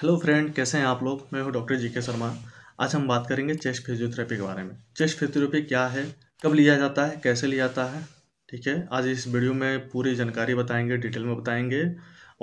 hello friend कैसे हैं आप लोग मैं हूं डॉक्टर जी के शर्मा आज हम बात करेंगे चेस्ट फिजियोथेरेपी के बारे में चेस्ट फिजियोथेरेपी क्या है कब लिया जाता है कैसे लिया जाता है ठीक है आज इस वीडियो में पूरी जानकारी बताएंगे डिटेल में बताएंगे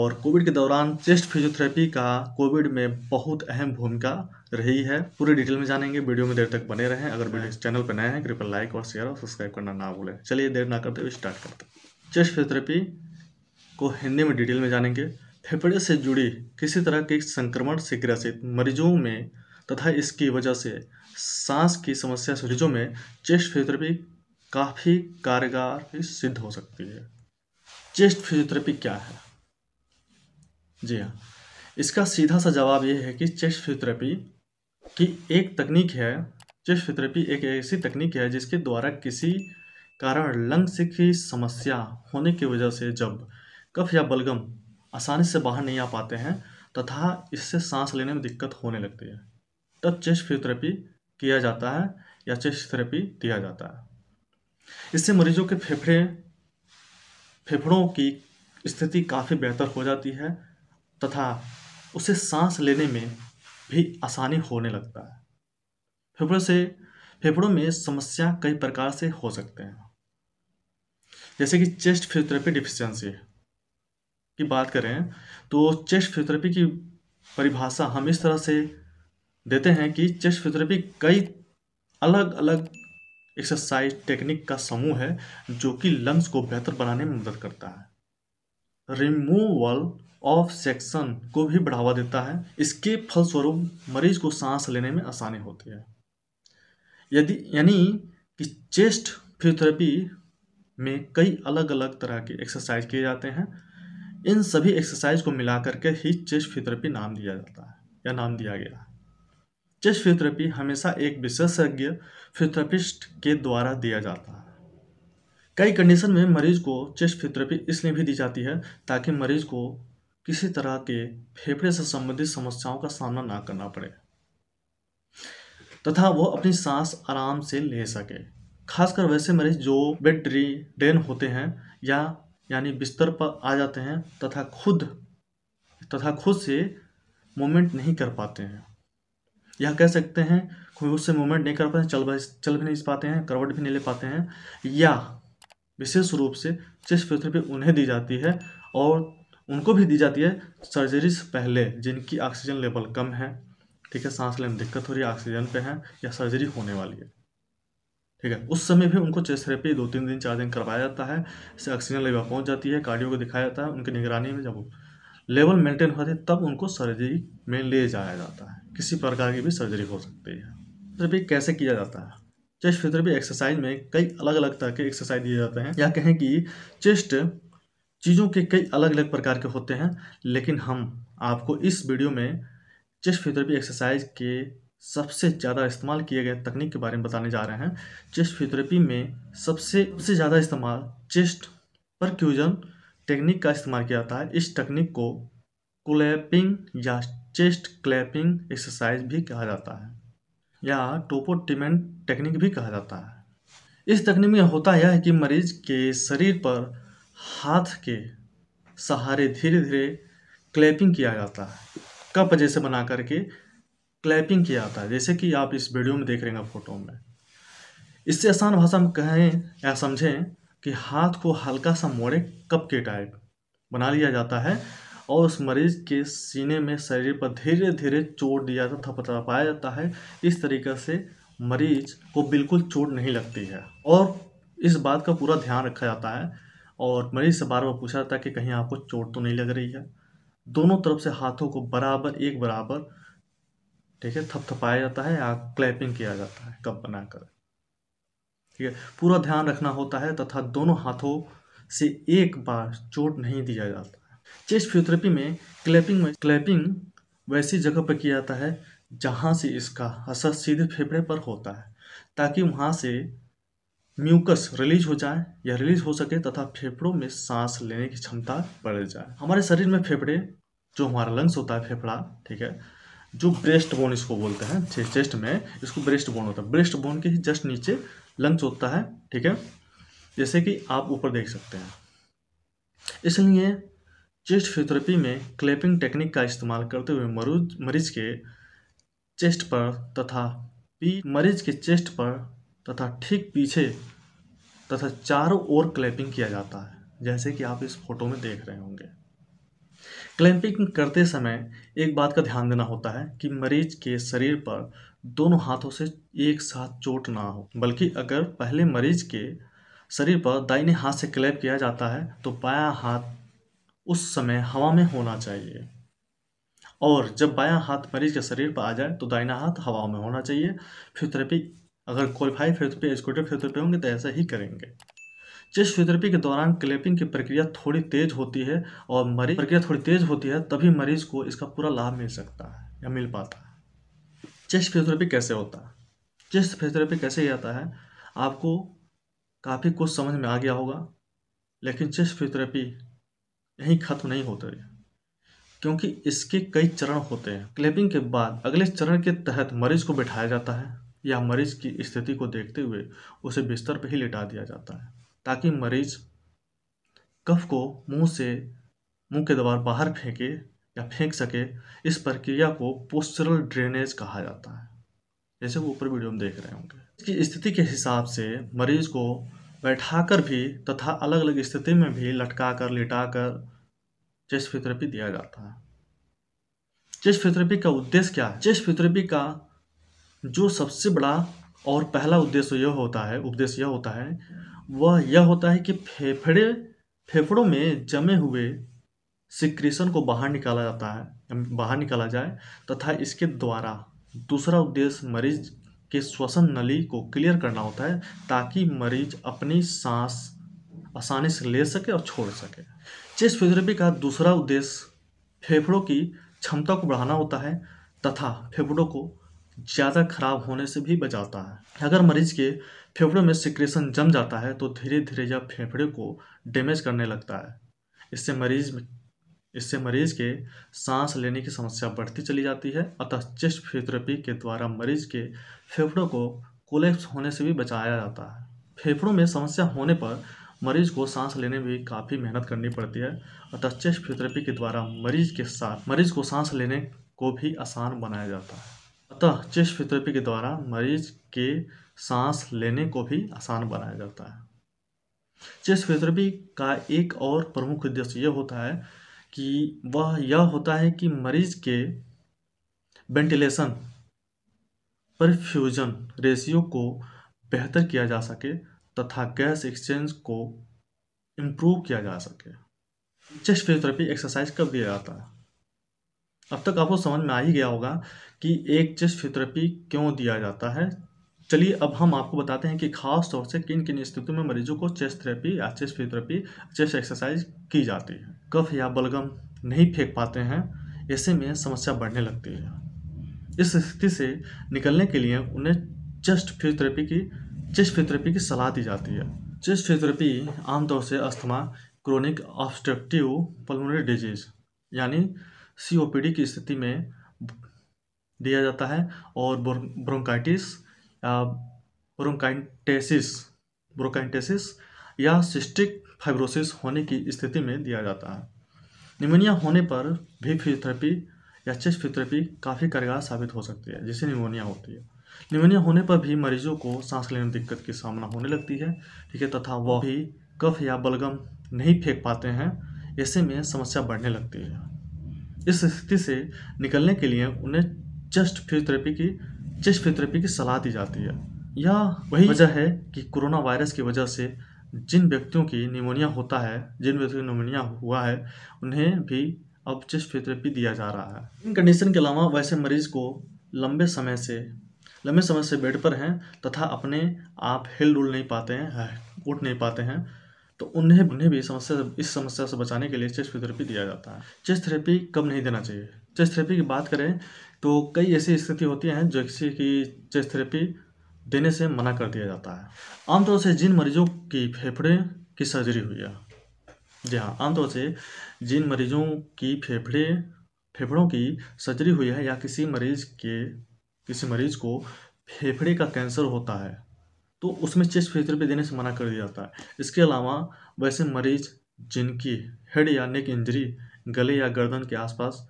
और कोविड के दौरान चेस्ट फिजियोथेरेपी का कोविड में बहुत अहम भूमिका रही है पूरी डिटेल में जानेंगे वीडियो में देर तक बने रहें अगर वीडियो इस चैनल पर नए हैं कृपया लाइक और शेयर और सब्सक्राइब करना ना भूलें चलिए देर ना करते हुए स्टार्ट करते चेस्ट फिजियोथेरेपी को हिंदी में डिटेल में जानेंगे फेफड़े से जुड़ी किसी तरह के संक्रमण से ग्रसित मरीजों में तथा इसकी वजह से सांस की समस्या से मरीजों में चेस्ट फिजियोथेरेपी काफ़ी कारगर भी सिद्ध हो सकती है चेस्ट फिजियोथेरेपी क्या है जी हाँ इसका सीधा सा जवाब यह है कि चेस्ट फिजियोथेरेपी की एक तकनीक है चेस्ट फिजियोथेरेपी एक ऐसी तकनीक है जिसके द्वारा किसी कारण लंग्स की समस्या होने की वजह से जब कफ या बलगम आसानी से बाहर नहीं आ पाते हैं तथा इससे सांस लेने में दिक्कत होने लगती है तब चेस्ट फिजियोथेरेपी किया जाता है या चेस्ट थेरेपी दिया जाता है इससे मरीजों के फेफड़े फेफड़ों की स्थिति काफ़ी बेहतर हो जाती है तथा उसे सांस लेने में भी आसानी होने लगता है फेफड़ों से फेफड़ों में समस्या कई प्रकार से हो सकते हैं जैसे कि चेस्ट फिजियोथेरेपी डिफिशियंसी की बात करें तो चेस्ट फिजियोथेरेपी की परिभाषा हम इस तरह से देते हैं कि चेस्ट फिजियोथेरेपी कई अलग अलग एक्सरसाइज टेक्निक का समूह है जो कि लंग्स को बेहतर बनाने में मदद करता है रिमूवल ऑफ सेक्शन को भी बढ़ावा देता है इसके फलस्वरूप मरीज को सांस लेने में आसानी होती है यदि यानी कि चेस्ट फिजियोथेरेपी में कई अलग अलग तरह के एक्सरसाइज किए जाते हैं इन सभी एक्सरसाइज को मिला करके ही चेस्ट फिथेरेपी नाम दिया जाता है या नाम दिया गया है चेस्ट फिथेरेपी हमेशा एक विशेषज्ञ फिथेरेपिस्ट के द्वारा दिया जाता है कई कंडीशन में मरीज को चेस्ट फिथेरेपी इसलिए भी दी जाती है ताकि मरीज को किसी तरह के फेफड़े से संबंधित समस्याओं का सामना ना करना पड़े तथा वो अपनी सांस आराम से ले सके खासकर वैसे मरीज जो बेड ड्रेन होते हैं या यानी बिस्तर पर आ जाते हैं तथा खुद तथा खुद से मूवमेंट नहीं कर पाते हैं यह कह सकते हैं खुद से मूवमेंट नहीं कर पाते चल चल भी नहीं पाते हैं करवट भी नहीं ले पाते हैं या विशेष रूप से चेस्ट फिजियोथेरेपी उन्हें दी जाती है और उनको भी दी जाती है सर्जरी से पहले जिनकी ऑक्सीजन लेवल कम है ठीक है सांस लेने में दिक्कत हो रही है ऑक्सीजन पे है या सर्जरी होने वाली है ठीक है उस समय भी उनको चेस्ट थेरेपी दो तीन दिन चार दिन करवाया जाता है इससे ऑक्सीजन लेवल पहुंच जाती है कार्डियो को दिखाया जाता है उनकी निगरानी में जब वो लेवल मेंटेन होते तब उनको सर्जरी में ले जाया जाता है किसी प्रकार की भी सर्जरी हो सकती है थेरेपी कैसे किया जाता है चेस्ट फिथेरेपी एक्सरसाइज में कई अलग अलग तरह के एक्सरसाइज दिए जाते हैं या कहें कि चेस्ट चीज़ों के कई अलग अलग प्रकार के होते हैं लेकिन हम आपको इस वीडियो में चेस्ट फिथेरेपी एक्सरसाइज के सबसे ज़्यादा इस्तेमाल किए गए तकनीक के बारे में बताने जा रहे हैं चेस्ट फिजियोथेरेपी में सबसे सबसे ज़्यादा इस्तेमाल चेस्ट परक्यूजन टेक्निक का इस्तेमाल किया जाता है इस टेक्निक को क्लैपिंग या चेस्ट क्लैपिंग एक्सरसाइज भी कहा जाता है या टोपोटिमेंट टेक्निक भी कहा जाता है इस तकनीक में होता यह है कि मरीज के शरीर पर हाथ के सहारे धीरे धीरे क्लैपिंग किया जाता है कप जैसे बना करके क्लैपिंग किया जाता है जैसे कि आप इस वीडियो में देख रहे हैं फोटो में इससे आसान भाषा हम कहें या समझें कि हाथ को हल्का सा मोड़े कप के टाइप बना लिया जाता है और उस मरीज के सीने में शरीर पर धीरे धीरे चोट दिया जाता थपथपाया जाता है इस तरीके से मरीज को बिल्कुल चोट नहीं लगती है और इस बात का पूरा ध्यान रखा जाता है और मरीज से बार बार पूछा जाता है कि कहीं आपको चोट तो नहीं लग रही है दोनों तरफ से हाथों को बराबर एक बराबर ठीक है थपथपाया जाता है या क्लैपिंग किया जाता है कप बनाकर ठीक है पूरा ध्यान रखना होता है तथा दोनों हाथों से एक बार चोट नहीं दिया जाता है चेस्ट फिजियोथेरेपी में क्लैपिंग में क्लैपिंग वैसी जगह पर किया जाता है जहाँ से इसका असर सीधे फेफड़े पर होता है ताकि वहाँ से म्यूकस रिलीज हो जाए या रिलीज हो सके तथा फेफड़ों में सांस लेने की क्षमता बढ़ जाए हमारे शरीर में फेफड़े जो हमारा लंग्स होता है फेफड़ा ठीक है जो ब्रेस्ट बोन इसको बोलते हैं चेस्ट में इसको ब्रेस्ट बोन होता है ब्रेस्ट बोन के ही जस्ट नीचे लंग्स होता है ठीक है जैसे कि आप ऊपर देख सकते हैं इसलिए चेस्ट फिजियोथेरेपी में क्लैपिंग टेक्निक का इस्तेमाल करते हुए मरीज मरीज के चेस्ट पर तथा पी मरीज के चेस्ट पर तथा ठीक पीछे तथा चारों ओर क्लैपिंग किया जाता है जैसे कि आप इस फोटो में देख रहे होंगे क्लैंपिंग करते समय एक बात का ध्यान देना होता है कि मरीज के शरीर पर दोनों हाथों से एक साथ चोट ना हो बल्कि अगर पहले मरीज के शरीर पर दाहिने हाथ से क्लैप किया जाता है तो बाया हाथ उस समय हवा में होना चाहिए और जब बाया हाथ मरीज के शरीर पर आ जाए तो दाहिना हाथ हवा में होना चाहिए फिजियोथेरेपी तो अगर क्वालिफाइड फिजियोथेरेपी एजुकेटेड फिजियोथेरेपी होंगे तो ऐसा ही करेंगे चेस्ट फिजियोथेरेपी के दौरान क्लैपिंग की प्रक्रिया थोड़ी तेज होती है और मरीज प्रक्रिया थोड़ी तेज होती है तभी मरीज को इसका पूरा लाभ मिल सकता है या मिल पाता है चेस्ट फिजियोथेरेपी कैसे होता है चेस्ट फिजियोथेरेपी कैसे जाता है आपको काफ़ी कुछ समझ में आ गया होगा लेकिन चेस्ट फिजियोथेरेपी यहीं खत्म नहीं होते क्योंकि इसके कई चरण होते हैं क्लैपिंग के बाद अगले चरण के तहत मरीज को बैठाया जाता है या मरीज की स्थिति को देखते हुए उसे बिस्तर पर ही लिटा दिया जाता है ताकि मरीज कफ को मुंह से मुंह के द्वार बाहर फेंके या फेंक सके इस प्रक्रिया को पोस्टरल ड्रेनेज कहा जाता है जैसे वो ऊपर वीडियो में देख रहे होंगे इसकी स्थिति के हिसाब से मरीज को बैठाकर भी तथा अलग अलग स्थिति में भी लटका कर लिटा कर चेस्ट फिथेरेपी दिया जाता है चेस्ट फिथेरेपी का उद्देश्य क्या है चेस्ट फिथेरेपी का जो सबसे बड़ा और पहला उद्देश्य यह होता है उपदेश यह होता है वह यह होता है कि फेफड़े फेफड़ों में जमे हुए सिक्रीशन को बाहर निकाला जाता है बाहर निकाला जाए तथा इसके द्वारा दूसरा उद्देश्य मरीज के श्वसन नली को क्लियर करना होता है ताकि मरीज अपनी सांस आसानी से ले सके और छोड़ सके चेस्ट फिजोथेरेपी का दूसरा उद्देश्य फेफड़ों की क्षमता को बढ़ाना होता है तथा फेफड़ों को ज़्यादा खराब होने से भी बचाता है अगर मरीज के फेफड़ों में सिक्रेशन जम जाता है तो धीरे धीरे यह फेफड़े को डैमेज करने लगता है इससे मरीज इससे मरीज के सांस लेने की समस्या बढ़ती चली जाती है अतः चेस्ट फिजियोथेरेपी के द्वारा मरीज के फेफड़ों को कोलेप्स होने से भी बचाया जाता है फेफड़ों में समस्या होने पर मरीज को सांस लेने में भी काफ़ी मेहनत करनी पड़ती है अतः चेस्ट फिजियोथेरेपी के द्वारा मरीज के साथ मरीज को सांस लेने को भी आसान बनाया जाता है अतः चेस्ट फिथेरेपी के द्वारा मरीज के सांस लेने को भी आसान बनाया जाता है चेस्ट फिथेरेपी का एक और प्रमुख उद्देश्य यह होता है कि वह यह होता है कि मरीज के वेंटिलेशन परफ्यूजन रेशियो को बेहतर किया जा सके तथा गैस एक्सचेंज को इम्प्रूव किया जा सके चेस्ट फिजियोथेरेपी एक्सरसाइज कब दिया जाता है अब तक आपको समझ में आ ही गया होगा कि एक चेस्ट फिथेरेपी क्यों दिया जाता है चलिए अब हम आपको बताते हैं कि खास तौर से किन किन स्थितियों में मरीजों को चेस्ट थेरेपी या चेस्ट फिथेरेपी चेस्ट एक्सरसाइज की जाती है कफ या बलगम नहीं फेंक पाते हैं ऐसे में समस्या बढ़ने लगती है इस स्थिति से निकलने के लिए उन्हें चेस्ट फिजियोथेरेपी की चेस्ट फिजियोथेरेपी की सलाह दी जाती है चेस्ट फिजियोथेरेपी आमतौर से asthma chronic obstructive pulmonary disease यानी सीओपीडी की स्थिति में दिया जाता है और ब्रोंकाइटिस ब्रोंकाइटेसिस ब्रोकाइटेसिस या सिस्टिक फाइब्रोसिस होने की स्थिति में दिया जाता है निमोनिया होने पर भी फिजियोथेरेपी या चेस्ट फिजियोथेरेपी काफ़ी कारगर साबित हो सकती है जिसे निमोनिया होती है निमोनिया होने पर भी मरीजों को सांस लेने दिक्कत की सामना होने लगती है ठीक है तथा वह भी कफ या बलगम नहीं फेंक पाते हैं ऐसे में समस्या बढ़ने लगती है इस स्थिति से निकलने के लिए उन्हें चेस्ट फिजियोथेरेपी की चेस्ट फिजियोथेरेपी की सलाह दी जाती है यह वही वजह है कि कोरोना वायरस की वजह से जिन व्यक्तियों की निमोनिया होता है जिन व्यक्तियों की निमोनिया हुआ है उन्हें भी अब चेस्ट फिजियोथेरेपी दिया जा रहा है इन कंडीशन के अलावा वैसे मरीज को लंबे समय से लंबे समय से बेड पर हैं तथा अपने आप हिल डुल नहीं पाते हैं उठ नहीं पाते हैं तो उन्हें उन्हें भी समस्या इस समस्या से बचाने के लिए चेस्ट थेरेपी दिया जाता है चेस्ट थेरेपी कब नहीं देना चाहिए चेस्ट थेरेपी की बात करें तो कई ऐसी स्थिति होती हैं जैसे कि चेस्ट थेरेपी देने से मना कर दिया जाता है आमतौर से जिन मरीजों की फेफड़े की सर्जरी हुई है जी हाँ आमतौर से जिन मरीजों की फेफड़े फेफड़ों की सर्जरी हुई है या किसी मरीज के किसी मरीज को फेफड़े का कैंसर होता है तो उसमें चेस्ट फ्रैक्चर भी देने से मना कर दिया जाता है इसके अलावा वैसे मरीज जिनकी हेड या नेक इंजरी गले या गर्दन के आसपास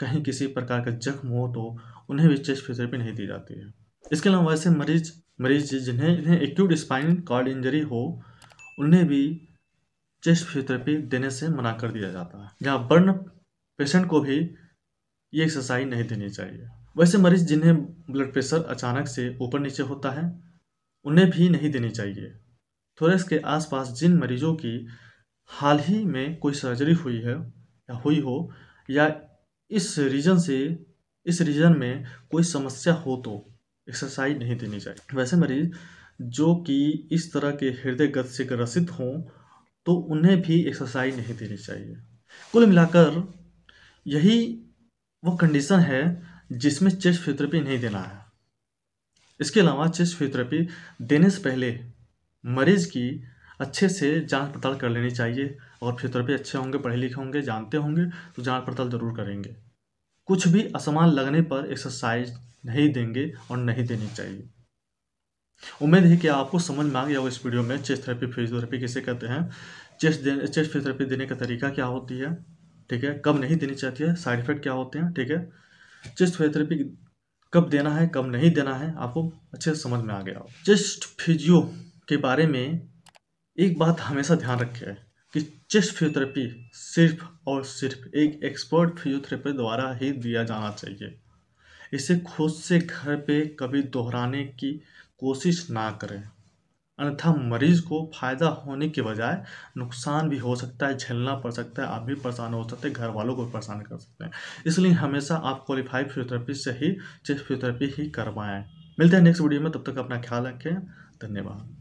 कहीं किसी प्रकार का जख्म हो तो उन्हें भी चेस्ट फिथेरेपी नहीं दी जाती है इसके अलावा वैसे मरीज मरीज जिन्हें इन्हें एक्यूट स्पाइन कार्ड इंजरी हो उन्हें भी चेस्ट फिथेरेपी देने से मना कर दिया जाता है या बर्न पेशेंट को भी ये एक्सरसाइज नहीं देनी चाहिए वैसे मरीज जिन्हें ब्लड प्रेशर अचानक से ऊपर नीचे होता है उन्हें भी नहीं देनी चाहिए थोरेस के आसपास जिन मरीजों की हाल ही में कोई सर्जरी हुई है या हुई हो या इस रीजन से इस रीजन में कोई समस्या हो तो एक्सरसाइज नहीं देनी चाहिए वैसे मरीज जो कि इस तरह के हृदय गति से ग्रसित हों तो उन्हें भी एक्सरसाइज नहीं देनी चाहिए कुल मिलाकर यही वो कंडीशन है जिसमें चेस्ट फिथेरेपी नहीं देना है इसके अलावा चेस्ट फिजियोथेरेपी देने से पहले मरीज़ की अच्छे से जांच पड़ताल कर लेनी चाहिए और फिजियोथेरेपी अच्छे होंगे पढ़े लिखे होंगे जानते होंगे तो जांच पड़ताल ज़रूर करेंगे कुछ भी असमान लगने पर एक्सरसाइज नहीं देंगे और नहीं देनी चाहिए उम्मीद है कि आपको समझ में आ गया हो इस वीडियो में चेस्ट थेरेपी फिजियोथेरेपी किसे कहते हैं चेस्ट दे चेस्ट फिजियोथेरेपी देने का तरीका क्या होती है ठीक है कब नहीं देनी चाहती है साइड इफेक्ट क्या होते हैं ठीक है चेस्ट फिजियोथेरेपी कब देना है कब नहीं देना है आपको अच्छे से समझ में आ गया हो चेस्ट फिजियो के बारे में एक बात हमेशा ध्यान रखे कि चेस्ट फिजियोथेरेपी सिर्फ और सिर्फ एक एक्सपर्ट फिजियोथेरेपी द्वारा ही दिया जाना चाहिए इसे खुद से घर पे कभी दोहराने की कोशिश ना करें अन्यथा मरीज को फ़ायदा होने के बजाय नुकसान भी हो सकता है झेलना पड़ सकता है आप भी परेशान हो सकते हैं घर वालों को परेशान कर सकते हैं इसलिए हमेशा आप क्वालिफाइड फिजियोथेरेपिस्ट से ही फिजियोथेरेपी ही करवाएँ मिलते हैं नेक्स्ट वीडियो में तब तक अपना ख्याल रखें धन्यवाद